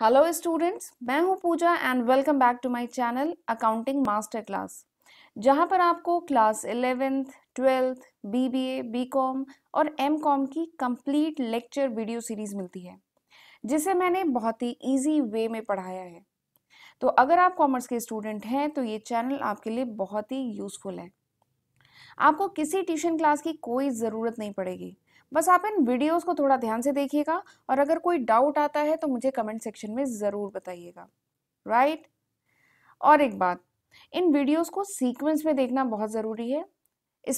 Hello students मैं हूं Pooja and welcome back to my channel accounting master class जहां पर आपको class eleventh twelfth BBA BCom और एमकॉम की कंप्लीट लेक्चर वीडियो सीरीज मिलती है जिसे मैंने बहुत ही इजी वे में पढ़ाया है तो अगर आप कॉमर्स के स्टूडेंट हैं तो ये चैनल आपके लिए बहुत ही यूज़फुल है आपको किसी ट्यूशन क्लास की कोई ज़रूरत नहीं पड़ेगी बस आप इन वीडियोस को थोड़ा ध्यान से देखिएगा और अगर कोई डाउट आता है तो मुझे कमेंट सेक्शन में ज़रूर बताइएगा राइट और एक बात इन वीडियोस को सीक्वेंस में देखना बहुत ज़रूरी है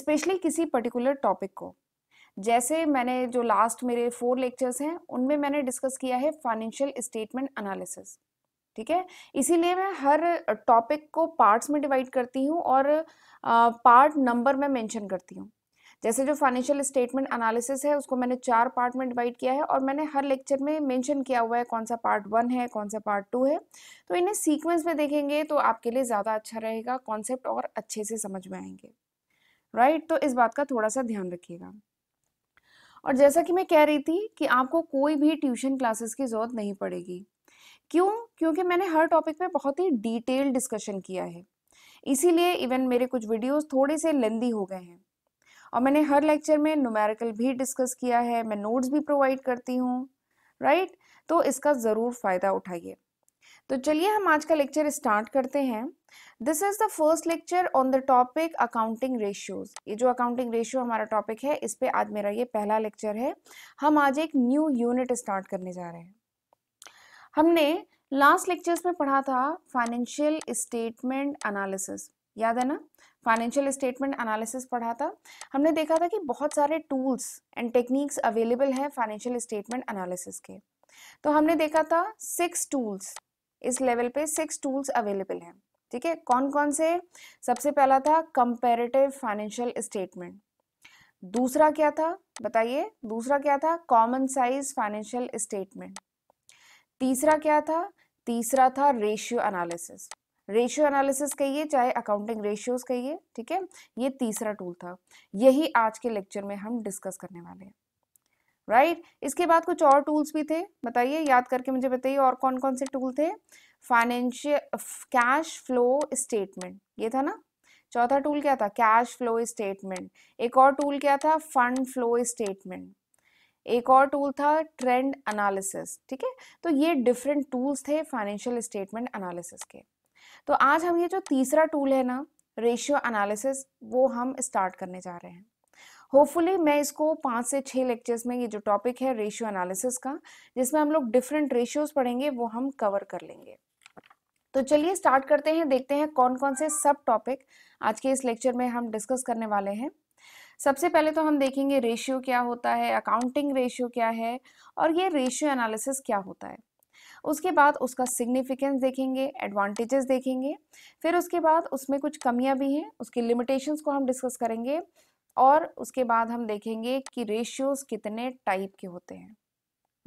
स्पेशली किसी पर्टिकुलर टॉपिक को जैसे मैंने जो लास्ट मेरे फोर लेक्चर्स हैं उनमें मैंने डिस्कस किया है फाइनेंशियल स्टेटमेंट अनालिसिस ठीक है इसीलिए मैं हर टॉपिक को पार्ट्स में डिवाइड करती हूँ और पार्ट नंबर में मेंशन करती हूँ जैसे जो फाइनेंशियल स्टेटमेंट एनालिसिस है उसको मैंने चार पार्ट में डिवाइड किया है और मैंने हर लेक्चर में मेंशन किया हुआ है कौन सा पार्ट वन है कौन सा पार्ट टू है तो इन्हें सीक्वेंस में देखेंगे तो आपके लिए ज़्यादा अच्छा रहेगा कॉन्सेप्ट और अच्छे से समझ में आएंगे राइट right? तो इस बात का थोड़ा सा ध्यान रखिएगा और जैसा कि मैं कह रही थी कि आपको कोई भी ट्यूशन क्लासेस की ज़रूरत नहीं पड़ेगी क्यों क्योंकि मैंने हर टॉपिक में बहुत ही डिटेल डिस्कशन किया है इसीलिए इवन मेरे कुछ वीडियोस थोड़े से लेंदी हो गए हैं और मैंने हर लेक्चर में नुमेरिकल भी डिस्कस किया है मैं नोट्स भी प्रोवाइड करती हूँ राइट तो इसका ज़रूर फ़ायदा उठाइए तो चलिए हम आज का लेक्चर स्टार्ट करते हैं this is the first lecture on the topic accounting ratios ये जो अकाउंटिंग रेशियो हमारा टॉपिक है इस पर आज मेरा ये पहला लेक्चर है हम आज एक न्यू यूनिट स्टार्ट करने जा रहे हैं हमने लास्ट लेक्चर्स में पढ़ा था फाइनेंशियल स्टेटमेंट एनालिसिस याद है ना फाइनेंशियल स्टेटमेंट एनालिसिस पढ़ा था हमने देखा था कि बहुत सारे टूल्स एंड टेक्निक्स अवेलेबल हैं फाइनेंशियल स्टेटमेंट एनालिसिस के तो हमने देखा था सिक्स टूल्स इस लेवल पे सिक्स टूल्स अवेलेबल हैं ठीक है कौन कौन से सबसे पहला था कंपेरेटिव फाइनेंशियल स्टेटमेंट दूसरा क्या था बताइए दूसरा क्या था कॉमन साइज फाइनेंशियल स्टेटमेंट तीसरा क्या था तीसरा था रेशियो एनालिसिस रेशियो एनालिसिस कहिए चाहे अकाउंटिंग रेशियोज कहिए ठीक है ये तीसरा टूल था यही आज के लेक्चर में हम डिस्कस करने वाले हैं राइट right? इसके बाद कुछ और टूल्स भी थे बताइए याद करके मुझे बताइए और कौन कौन से टूल थे फाइनेंशियल कैश फ्लो स्टेटमेंट ये था ना चौथा टूल क्या था कैश फ्लो स्टेटमेंट एक और टूल क्या था फंड फ्लो स्टेटमेंट एक और टूल था ट्रेंड एनालिसिस ठीक है तो ये डिफरेंट टूल्स थे फाइनेंशियल स्टेटमेंट एनालिसिस के तो आज हम ये जो तीसरा टूल है ना रेशियो एनालिसिस वो हम स्टार्ट करने जा रहे हैं होपफुली मैं इसको पाँच से छः लेक्चर्स में ये जो टॉपिक है रेशियो एनालिसिस का जिसमें हम लोग डिफरेंट रेशियोज पढ़ेंगे वो हम कवर कर लेंगे तो चलिए स्टार्ट करते हैं देखते हैं कौन कौन से सब टॉपिक आज के इस लेक्चर में हम डिस्कस करने वाले हैं सबसे पहले तो हम देखेंगे रेशियो क्या होता है अकाउंटिंग रेशियो क्या है और ये रेशियो एनालिसिस क्या होता है उसके बाद उसका सिग्निफिकेंस देखेंगे एडवांटेजेस देखेंगे फिर उसके बाद उसमें कुछ कमियां भी हैं उसकी लिमिटेशंस को हम डिस्कस करेंगे और उसके बाद हम देखेंगे कि रेशियोज कितने टाइप के होते हैं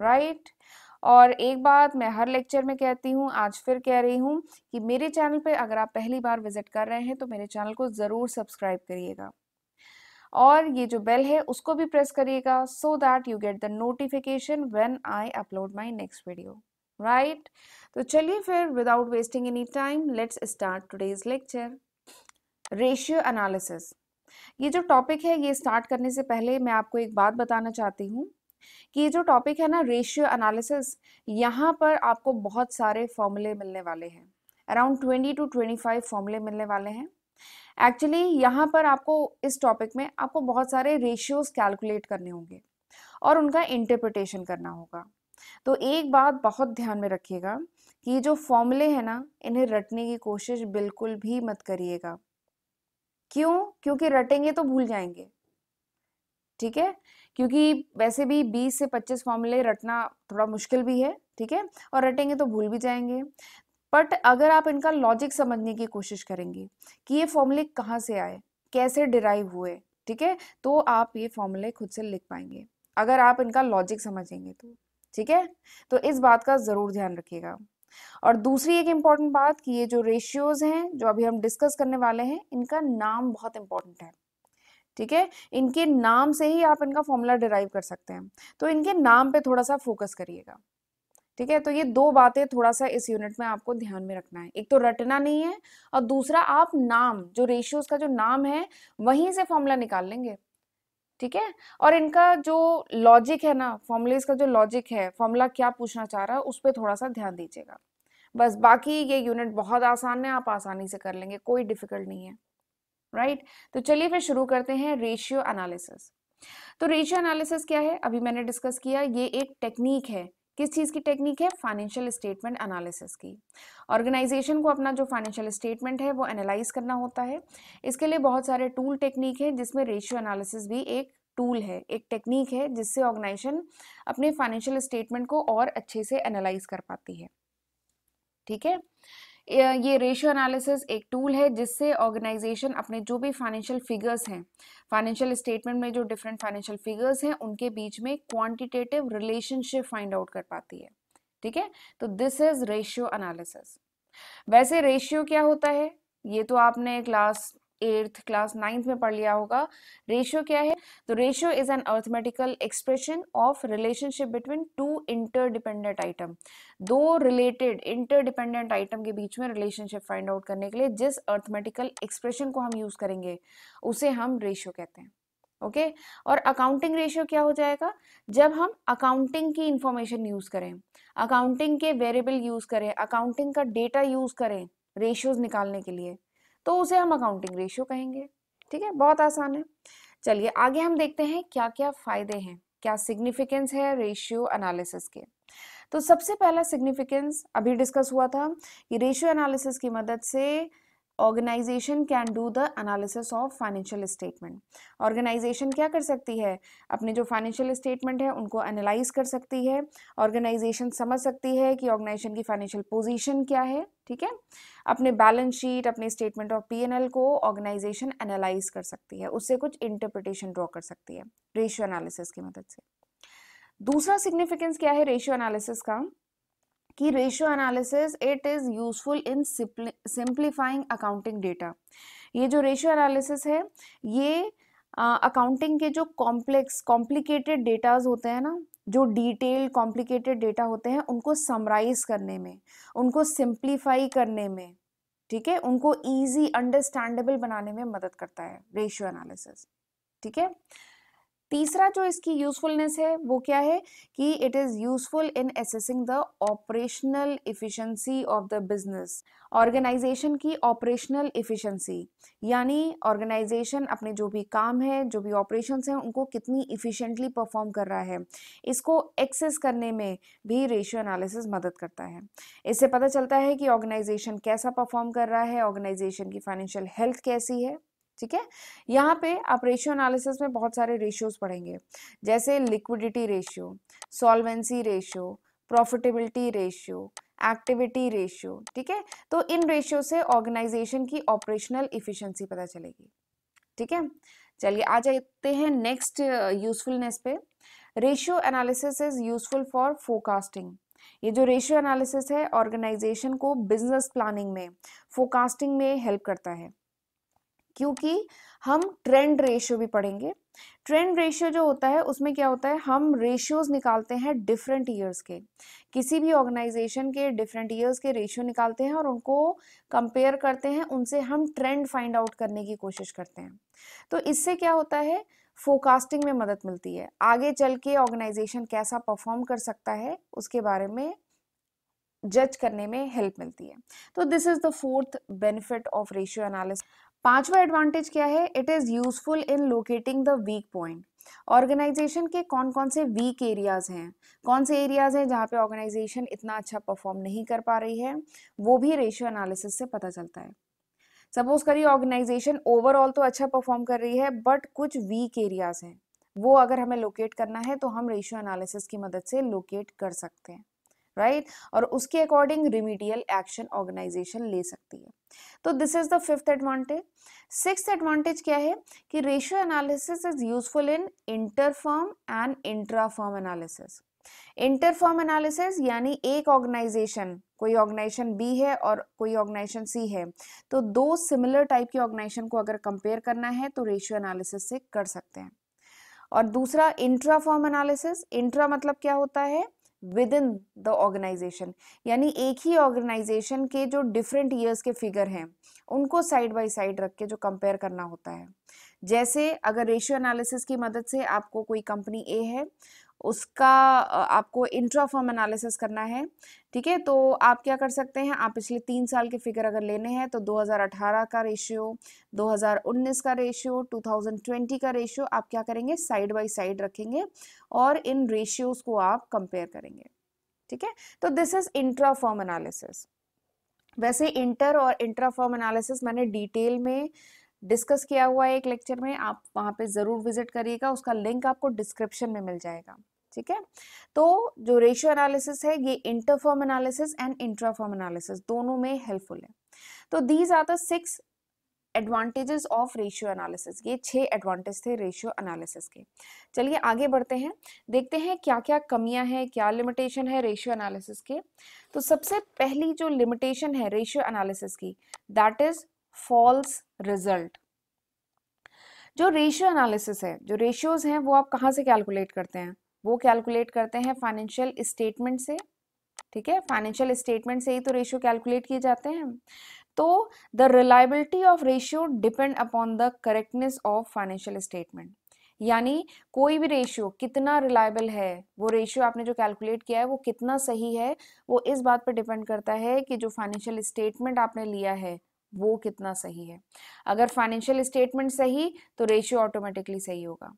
राइट right? और एक बात मैं हर लेक्चर में कहती हूँ आज फिर कह रही हूँ कि मेरे चैनल पे अगर आप पहली बार विजिट कर रहे हैं तो मेरे चैनल को ज़रूर सब्सक्राइब करिएगा और ये जो बेल है उसको भी प्रेस करिएगा so that you get the notification when I upload my next video right तो चलिए फिर without wasting any time let's start today's lecture ratio analysis ये जो टॉपिक है ये स्टार्ट करने से पहले मैं आपको एक बात बताना चाहती हूँ कि ये जो टॉपिक है ना रेशियो एनालिसिस यहाँ पर आपको बहुत सारे फॉर्मूले मिलने वाले हैं around twenty two twenty five फॉर्मूले मिलने वाले हैं एक्चुअली यहाँ पर आपको इस टॉपिक में आपको बहुत सारे रेशियोज कैलकुलेट करने होंगे और उनका इंटरप्रिटेशन करना होगा तो एक बात बहुत ध्यान में रखिएगा कि जो फॉर्मूले हैं ना इन्हें रटने की कोशिश बिल्कुल भी मत करिएगा क्यों क्योंकि रटेंगे तो भूल जाएंगे ठीक है क्योंकि वैसे भी 20 से 25 फॉर्मूले रटना थोड़ा मुश्किल भी है ठीक है और रटेंगे तो भूल भी जाएंगे बट अगर आप इनका लॉजिक समझने की कोशिश करेंगे कि ये फॉर्मूले कहाँ से आए कैसे डिराइव हुए ठीक है तो आप ये फॉर्मूले खुद से लिख पाएंगे अगर आप इनका लॉजिक समझेंगे तो ठीक है तो इस बात का ज़रूर ध्यान रखिएगा और दूसरी एक इम्पॉर्टेंट बात कि ये जो रेशियोज हैं जो अभी हम डिस्कस करने वाले हैं इनका नाम बहुत इंपॉर्टेंट है ठीक है इनके नाम से ही आप इनका फॉर्मूला डिराइव कर सकते हैं तो इनके नाम पे थोड़ा सा फोकस करिएगा ठीक है तो ये दो बातें थोड़ा सा इस यूनिट में आपको ध्यान में रखना है एक तो रटना नहीं है और दूसरा आप नाम जो रेशियोज का जो नाम है वहीं से फॉर्मूला निकाल लेंगे ठीक है और इनका जो लॉजिक है ना फॉर्मूलेज का जो लॉजिक है फॉर्मूला क्या पूछना चाह रहा है उस पर थोड़ा सा ध्यान दीजिएगा बस बाकी ये यूनिट बहुत आसान है आप आसानी से कर लेंगे कोई डिफिकल्ट नहीं है राइट right? तो चलिए फिर शुरू करते हैं रेशियो एनालिसिस तो रेशियो एनालिसिस क्या है अभी मैंने डिस्कस किया ये एक टेक्निक है किस चीज़ की टेक्निक है फाइनेंशियल स्टेटमेंट एनालिसिस की ऑर्गेनाइजेशन को अपना जो फाइनेंशियल स्टेटमेंट है वो एनालाइज करना होता है इसके लिए बहुत सारे टूल टेक्निक है जिसमें रेशियो एनालिसिस भी एक टूल है एक टेक्निक है जिससे ऑर्गेनाइजेशन अपने फाइनेंशियल स्टेटमेंट को और अच्छे से एनालाइज कर पाती है ठीक है ये रेशियो एनालिसिस एक टूल है जिससे ऑर्गेनाइजेशन अपने जो भी फाइनेंशियल फिगर्स हैं फाइनेंशियल स्टेटमेंट में जो डिफरेंट फाइनेंशियल फिगर्स हैं उनके बीच में क्वांटिटेटिव रिलेशनशिप फाइंड आउट कर पाती है ठीक है तो दिस इज रेशियो एनालिसिस वैसे रेशियो क्या होता है ये तो आपने क्लास एट्थ क्लास नाइन्थ में पढ़ लिया होगा रेशियो क्या है तो ratio is an arithmetical expression of relationship between two interdependent item दो रिलेटेड इंटरडिपेंडेंट आइटम के बीच में रिलेशनशिप फाइंड आउट करने के लिए जिस अर्थमेटिकल एक्सप्रेशन को हम यूज करेंगे उसे हम रेशियो कहते हैं ओके okay? और अकाउंटिंग रेशियो क्या हो जाएगा जब हम अकाउंटिंग की इंफॉर्मेशन यूज करें अकाउंटिंग के वेरिएबल यूज करें अकाउंटिंग का डेटा यूज करें रेशियोज निकालने के लिए तो उसे हम अकाउंटिंग रेशियो कहेंगे ठीक है बहुत आसान है चलिए आगे हम देखते हैं क्या क्या फ़ायदे हैं क्या सिग्निफिकेंस है रेशियो एनालिसिस के तो सबसे पहला सिग्निफिकेंस अभी डिस्कस हुआ था कि रेशियो एनालिसिस की मदद से organisation can do the analysis of financial statement organisation क्या कर सकती है अपने जो फाइनेंशियल स्टेटमेंट है उनको एनालाइज कर सकती है ऑर्गेनाइजेशन समझ सकती है कि ऑर्गेनाइजेशन की फाइनेंशियल पोजीशन क्या है ठीक है अपने बैलेंस शीट अपने स्टेटमेंट ऑफ पी को ऑर्गेनाइजेशन एनालाइज कर सकती है उससे कुछ इंटरप्रिटेशन ड्रॉ कर सकती है रेशियो एनालिसिस की मदद से दूसरा सिग्निफिकेंस क्या है रेशियो एनालिसिस का कि ratio analysis it is useful in simplifying accounting data ये जो रेशियो एनालिसिस है ये अकाउंटिंग uh, के जो कॉम्प्लेक्स कॉम्प्लिकेटेड डेटाज होते हैं ना जो डिटेल कॉम्प्लिकेटेड डेटा होते हैं उनको समराइज करने में उनको सिंप्लीफाई करने में ठीक है उनको ईजी अंडरस्टैंडेबल बनाने में मदद करता है रेशियो एनालिसिस ठीक है तीसरा जो इसकी यूजफुलनेस है वो क्या है कि it is useful in assessing the operational efficiency of the business organisation की ऑपरेशनल इफ़िशंसी यानी ऑर्गेनाइजेशन अपने जो भी काम है जो भी ऑपरेशंस हैं उनको कितनी इफ़िशेंटली परफॉर्म कर रहा है इसको एक्सेस करने में भी रेशियो एनालिसिस मदद करता है इससे पता चलता है कि ऑर्गेनाइजेशन कैसा परफॉर्म कर रहा है ऑर्गेनाइजेशन की फाइनेंशियल हेल्थ कैसी है ठीक है यहाँ पे आप रेशियो एनालिसिस में बहुत सारे रेशियोज पढ़ेंगे जैसे liquidity ratio solvency ratio profitability ratio activity ratio ठीक है तो इन रेशियो से ऑर्गेनाइजेशन की ऑपरेशनल इफिशंसी पता चलेगी ठीक है चलिए आ जाते हैं नेक्स्ट यूजफुलनेस uh, पे ratio analysis is useful for forecasting ये जो रेशियो एनालिसिस है ऑर्गेनाइजेशन को बिजनेस प्लानिंग में फोकास्टिंग में हेल्प करता है क्योंकि हम ट्रेंड रेशियो भी पढ़ेंगे ट्रेंड रेशियो जो होता है उसमें क्या होता है हम रेशियोज निकालते हैं डिफरेंट ईयर्स के किसी भी ऑर्गेनाइजेशन के डिफरेंट ईयर्स के रेशियो निकालते हैं और उनको कंपेयर करते हैं उनसे हम ट्रेंड फाइंड आउट करने की कोशिश करते हैं तो इससे क्या होता है फोकास्टिंग में मदद मिलती है आगे चल के ऑर्गेनाइजेशन कैसा परफॉर्म कर सकता है उसके बारे में जज करने में हेल्प मिलती है तो this is the fourth benefit of ratio analysis पांचवा एडवांटेज क्या है it is useful in locating the weak point organisation के कौन कौन से वीक एरियाज़ हैं कौन से एरियाज़ हैं जहाँ पे ऑर्गेनाइजेशन इतना अच्छा परफॉर्म नहीं कर पा रही है वो भी रेशियो एनालिसिस से पता चलता है सपोज करिए ऑर्गेनाइजेशन ओवरऑल तो अच्छा परफॉर्म कर रही है बट कुछ वीक एरियाज़ हैं वो अगर हमें लोकेट करना है तो हम रेशियो एनालिसिस की मदद से लोकेट कर सकते हैं राइट right? और उसके अकॉर्डिंग रिमीडियल एक्शन ऑर्गेनाइजेशन ले सकती है तो this is the fifth advantage six advantage क्या है कि ratio analysis is useful in interfirm and intrafirm analysis interfirm analysis यानी एक ऑर्गेनाइजेशन कोई ऑर्गेनाइजेशन बी है और कोई ऑर्गेनाइजेशन सी है तो दो सिमिलर टाइप की ऑर्गेनाइजेशन को अगर कंपेयर करना है तो रेशियो एनालिसिस से कर सकते हैं और दूसरा इंट्रा फॉर्म एनालिसिस इंट्रा मतलब क्या होता है विद इन द ऑर्गेनाइजेशन यानी एक ही ऑर्गेनाइजेशन के जो डिफरेंट ईयर्स के फिगर हैं उनको साइड बाई साइड रख के जो कंपेयर करना होता है जैसे अगर रेशियो एनालिसिस की मदद से आपको कोई कंपनी ए है उसका आपको इंट्रा फॉर्म एनालिसिस करना है ठीक है तो आप क्या कर सकते हैं आप पिछले तीन साल के फिगर अगर लेने हैं तो 2018 का रेशियो 2019 का रेशियो 2020 का रेशियो आप क्या करेंगे साइड बाय साइड रखेंगे और इन रेशियोज को आप कंपेयर करेंगे ठीक है तो दिस इज इंट्रा फॉर्म एनालिसिस वैसे इंटर और इंट्रा फॉर्म एनालिसिस मैंने डिटेल में डिस्कस किया हुआ है एक लेक्चर में आप वहाँ पे ज़रूर विजिट करिएगा उसका लिंक आपको डिस्क्रिप्शन में मिल जाएगा ठीक है तो जो रेशियो एनालिसिस है ये interfirm analysis and intrafirm analysis दोनों में हेल्पफुल है तो these are the six advantages of ratio analysis ये छह एडवांटेज थे रेशियो एनालिसिस के चलिए आगे बढ़ते हैं देखते हैं क्या क्या कमियां हैं क्या लिमिटेशन है रेशियो एनालिसिस के तो सबसे पहली जो लिमिटेशन है रेशियो एनालिसिस की दैट इज फॉल्स रिजल्ट जो रेशियो एनालिसिस है जो रेशियोज हैं वो आप कहाँ से कैलकुलेट करते हैं वो कैलकुलेट करते हैं फाइनेंशियल स्टेटमेंट से ठीक है फाइनेंशियल स्टेटमेंट से ही तो रेशियो कैलकुलेट किए जाते हैं तो the reliability of ratio depend upon the correctness of financial statement यानी कोई भी रेशियो कितना रिलायबल है वो रेशियो आपने जो कैलकुलेट किया है वो कितना सही है वो इस बात पर डिपेंड करता है कि जो फाइनेंशियल स्टेटमेंट आपने लिया है वो कितना सही है अगर फाइनेंशियल स्टेटमेंट सही तो रेशियो ऑटोमेटिकली सही होगा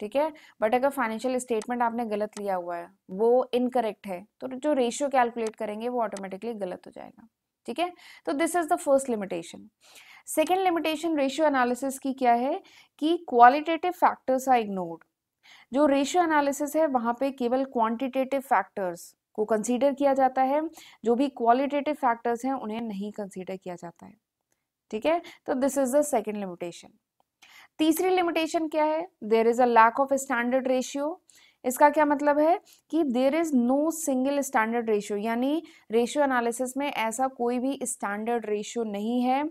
ठीक है बट अगर फाइनेंशियल स्टेटमेंट आपने गलत लिया हुआ है वो इनकरेक्ट है तो जो रेशियो कैलकुलेट करेंगे वो ऑटोमेटिकली गलत हो जाएगा ठीक है तो this is the first limitation second limitation ratio analysis की क्या है कि क्वालिटेटिव फैक्टर्स आर इग्नोर्ड जो रेशियो एनालिसिस है वहां पे केवल क्वांटिटेटिव फैक्टर्स को कंसीडर किया जाता है जो भी क्वालिटेटिव फैक्टर्स हैं उन्हें नहीं कंसीडर किया जाता है ठीक है तो this is the second limitation तीसरी लिमिटेशन क्या है there is a lack of standard ratio इसका क्या मतलब है कि there is no single standard ratio यानी रेशियो एनालिसिस में ऐसा कोई भी स्टैंडर्ड रेशियो नहीं है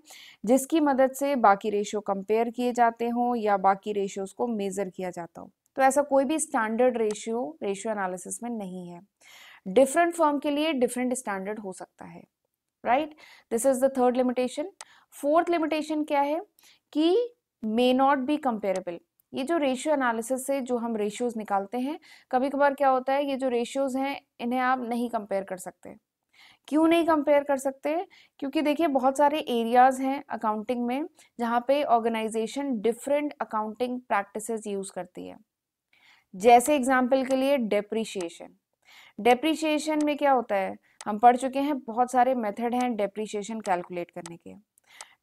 जिसकी मदद से बाकी रेशियो कंपेयर किए जाते हों या बाकी रेशियोज को मेजर किया जाता हो तो ऐसा कोई भी स्टैंडर्ड रेशियो रेशियो एनालिसिस में नहीं है डिफरेंट फर्म के लिए डिफरेंट स्टैंडर्ड हो सकता है right this is the third limitation fourth limitation क्या है कि मे नॉट बी कंपेरेबल ये जो रेशियो एनालिसिस से जो हम रेशियोज निकालते हैं कभी कभार क्या होता है ये जो रेशियोज हैं इन्हें आप नहीं कंपेयर कर सकते क्यों नहीं कंपेयर कर सकते क्योंकि देखिए बहुत सारे एरियाज़ हैं अकाउंटिंग में जहां पे organisation different accounting practices use करती है जैसे एग्जाम्पल के लिए डेप्रिशिएशन डेप्रीशिएशन में क्या होता है हम पढ़ चुके हैं बहुत सारे मेथड हैं डेप्रीशिएशन कैलकुलेट करने के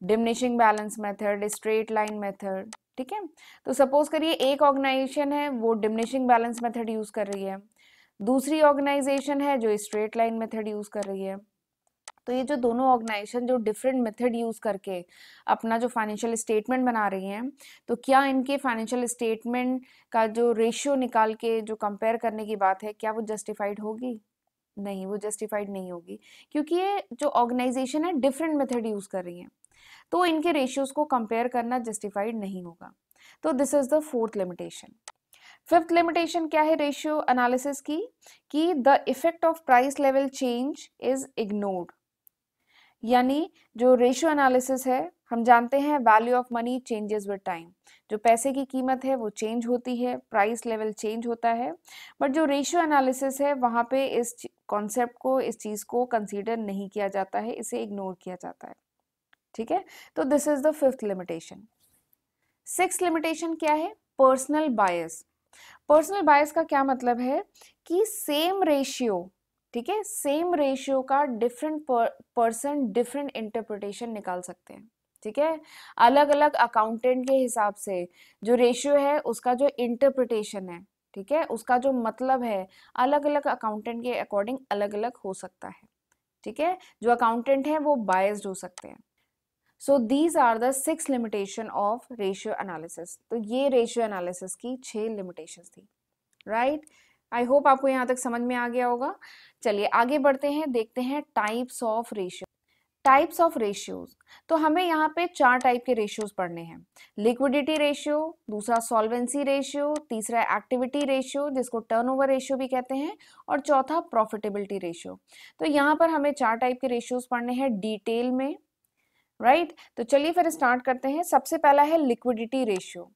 diminishing balance method straight line method ठीक है तो सपोज करिए एक ऑर्गेनाइजेशन है वो डिमिनिशिंग बैलेंस मेथड यूज कर रही है दूसरी ऑर्गेनाइजेशन है जो स्ट्रेट लाइन मेथड यूज कर रही है तो ये जो दोनों ऑर्गेनाइजेशन जो डिफरेंट मेथड यूज़ करके अपना जो फाइनेंशियल स्टेटमेंट बना रही हैं तो क्या इनके फाइनेंशियल स्टेटमेंट का जो रेशियो निकाल के जो कंपेयर करने की बात है क्या वो जस्टिफाइड होगी नहीं वो जस्टिफाइड नहीं होगी क्योंकि ये जो ऑर्गेनाइजेशन है डिफरेंट मेथड यूज़ कर रही हैं तो इनके रेशियोज़ को कंपेयर करना जस्टिफाइड नहीं होगा तो this is the fourth limitation fifth limitation क्या है रेशियो एनालिसिस की कि the effect of price level change is ignored यानी जो रेशियो एनालिसिस है हम जानते हैं value of money changes with time जो पैसे की कीमत है वो चेंज होती है प्राइस लेवल चेंज होता है बट जो रेशियो एनालिसिस है वहाँ पे इस कॉन्सेप्ट को इस चीज़ को कंसीडर नहीं किया जाता है इसे इग्नोर किया जाता है ठीक है तो this is the fifth limitation six limitation क्या है पर्सनल बायस पर्सनल बायस का क्या मतलब है कि सेम रेशियो ठीक है सेम रेशियो का डिफरेंट पर्सन डिफरेंट इंटरप्रिटेशन निकाल सकते हैं ठीक है अलग अलग अकाउंटेंट के हिसाब से जो रेशियो है उसका जो इंटरप्रिटेशन है ठीक है उसका जो मतलब है अलग अलग अकाउंटेंट के अकॉर्डिंग अलग अलग हो सकता है ठीक है जो अकाउंटेंट है वो बायस्ड हो सकते हैं so these are the six limitation of ratio analysis तो ये रेशियो एनालिसिस की छह लिमिटेशंस थी राइट right? आई होप आपको यहाँ तक समझ में आ गया होगा चलिए आगे बढ़ते हैं देखते हैं types of ratio types of ratios तो हमें यहाँ पे चार टाइप के रेशियोज पढ़ने हैं लिक्विडिटी रेशियो दूसरा सॉल्वेंसी रेशियो तीसरा एक्टिविटी रेशियो जिसको टर्नओवर रेशियो भी कहते हैं और चौथा प्रॉफिटेबिलिटी रेशियो तो यहाँ पर हमें चार टाइप के रेशियोज पढ़ने हैं डिटेल में राइट right? तो चलिए फिर स्टार्ट करते हैं सबसे पहला है लिक्विडिटी रेशियो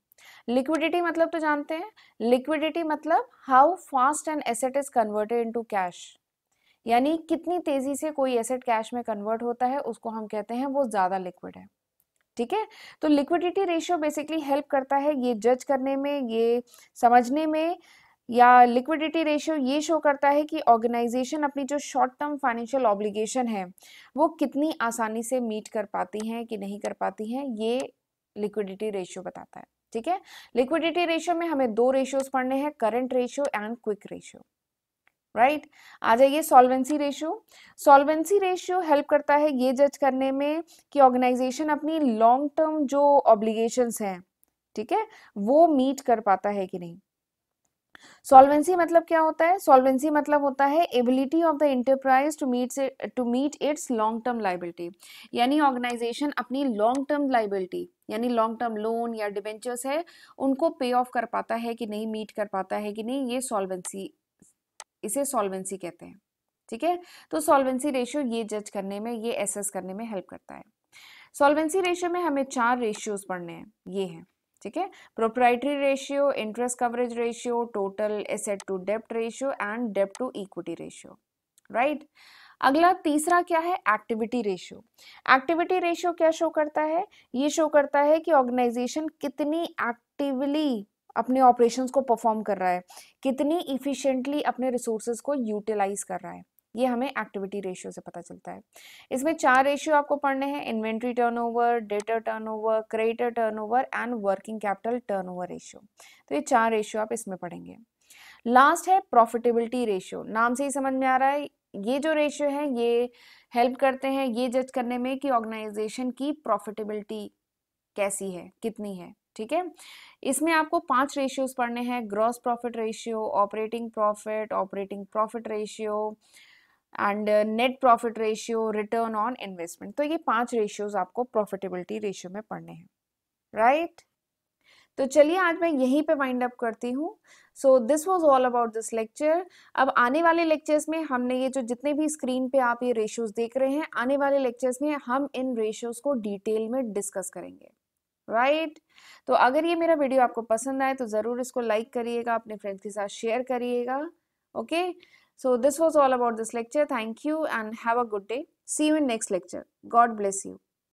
लिक्विडिटी मतलब तो जानते हैं लिक्विडिटी मतलब how fast and asset is converted into cash यानी कितनी तेजी से कोई एसेट कैश में कन्वर्ट होता है उसको हम कहते हैं वो ज़्यादा लिक्विड है ठीक है तो लिक्विडिटी रेशियो बेसिकली हेल्प करता है ये जज करने में ये समझने में या लिक्विडिटी रेशियो ये शो करता है कि ऑर्गेनाइजेशन अपनी जो शॉर्ट टर्म फाइनेंशियल ऑब्लिगेशन है वो कितनी आसानी से मीट कर पाती हैं कि नहीं कर पाती हैं ये लिक्विडिटी रेशियो बताता है ठीक है लिक्विडिटी रेशियो में हमें दो रेशियोज पढ़ने हैं current ratio and quick ratio right आ जाइए solvency ratio solvency ratio help करता है ये जज करने में कि ऑर्गेनाइजेशन अपनी लॉन्ग टर्म जो ऑब्लिगेशन हैं ठीक है वो मीट कर पाता है कि नहीं सॉल्वेंसी मतलब क्या होता है सॉल्वेंसी मतलब होता है ability of the enterprise to meet to meet its long term liability यानी ऑर्गेनाइजेशन अपनी लॉन्ग टर्म लाइबिलिटी यानी लॉन्ग टर्म लोन या डिवेंचर्स है उनको पे ऑफ कर पाता है कि नहीं मीट कर पाता है कि नहीं ये सॉल्वेंसी इसे सॉल्वेंसी कहते हैं ठीक है तो सॉल्वेंसी रेशियो ये जज करने में ये एसेस करने में हेल्प करता है सॉल्वेंसी रेशियो में हमें चार रेशियोज पढ़ने हैं ये हैं ठीक है proprietary ratio interest coverage ratio total asset to dept ratio and dept to equity ratio right अगला तीसरा क्या है एक्टिविटी रेशियो एक्टिविटी रेशियो क्या शो करता है ये शो करता है कि ऑर्गेनाइजेशन कितनी एक्टिवली अपने ऑपरेशंस को परफॉर्म कर रहा है कितनी इफिशियंटली अपने रिसोर्सेज को यूटिलाइज कर रहा है ये हमें एक्टिविटी रेशियो से पता चलता है इसमें चार रेशियो आपको पढ़ने हैं inventory turnover debtor turnover creditor turnover and working capital turnover ratio तो ये चार रेशियो आप इसमें पढ़ेंगे लास्ट है प्रॉफिटेबिलिटी रेशियो नाम से ही समझ में आ रहा है ये जो रेशियो है ये हेल्प करते हैं ये जज करने में कि ऑर्गेनाइजेशन की प्रॉफिटेबिलिटी कैसी है कितनी है ठीक है इसमें आपको पांच रेशियोज पढ़ने हैं gross profit ratio operating profit operating profit ratio and net profit ratio return on investment तो ये पांच रेशियोज आपको प्रॉफिटेबिलिटी रेशियो में पढ़ने हैं राइट right? तो चलिए आज मैं यहीं पे वाइंड अप करती हूँ so this was all about this lecture अब आने वाले लेक्चर्स में हमने ये जो जितने भी स्क्रीन पे आप ये रेशियोज देख रहे हैं आने वाले लेक्चर्स में हम इन रेशियोज को डिटेल में डिस्कस करेंगे राइट right? तो अगर ये मेरा वीडियो आपको पसंद आए तो ज़रूर इसको लाइक करिएगा अपने फ्रेंड्स के साथ शेयर करिएगा okay okay? So this was all about this lecture. Thank you and have a good day. See you in next lecture. God bless you.